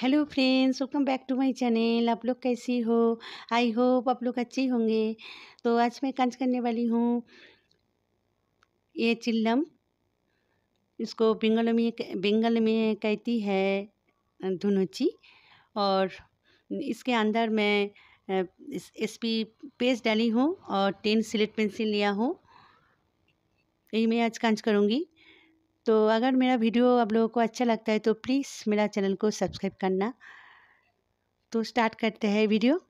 hello friends welcome back to my channel आप लोग कैसी हो आई होप आप लोग अच्छे होंगे तो आज मैं कंच करने वाली हूँ ये चिल्लम इसको बेंगल में बेंगल में कहती है धुनुची और इसके अंदर मैं इस, पी पेस्ट डाली हूँ और टेन स्लेट पेंसिल लिया हूँ यही मैं आज कंच करूँगी तो अगर मेरा वीडियो आप लोगों को अच्छा लगता है तो प्लीज़ मेरा चैनल को सब्सक्राइब करना तो स्टार्ट करते हैं वीडियो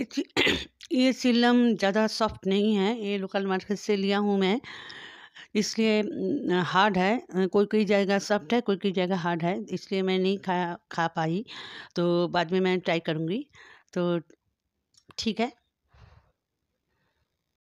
ये सीलम ज़्यादा सॉफ्ट नहीं है ये लोकल मार्केट से लिया हूँ मैं इसलिए हार्ड है कोई कोई जगह सॉफ्ट है कोई कोई जगह हार्ड है इसलिए मैं नहीं खा खा पाई तो बाद में मैं ट्राई करूँगी तो ठीक है